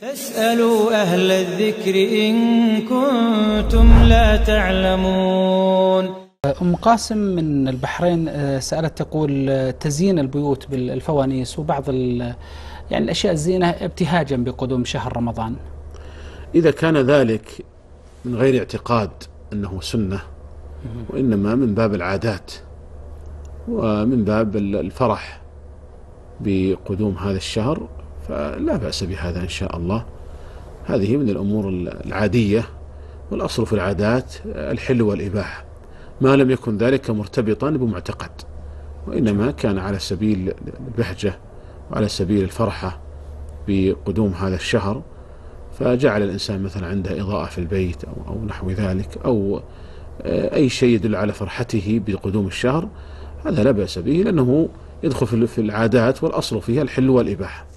فاسألوا أهل الذكر إن كنتم لا تعلمون أم قاسم من البحرين آه، سألت تقول آه، تزيين البيوت بالفوانيس وبعض يعني الأشياء الزينة ابتهاجا بقدوم شهر رمضان إذا كان ذلك من غير اعتقاد أنه سنة وإنما من باب العادات ومن باب الفرح بقدوم هذا الشهر فلا بأس بهذا إن شاء الله هذه من الأمور العادية والأصل في العادات الحل والإباحة ما لم يكن ذلك مرتبطا بمعتقد وإنما كان على سبيل البهجة وعلى سبيل الفرحة بقدوم هذا الشهر فجعل الإنسان مثلا عنده إضاءة في البيت أو, أو نحو ذلك أو آه، أي شيء يدل على فرحته بقدوم الشهر هذا لا بأس به لأنه يدخل في العادات والأصل فيها الحل والإباحة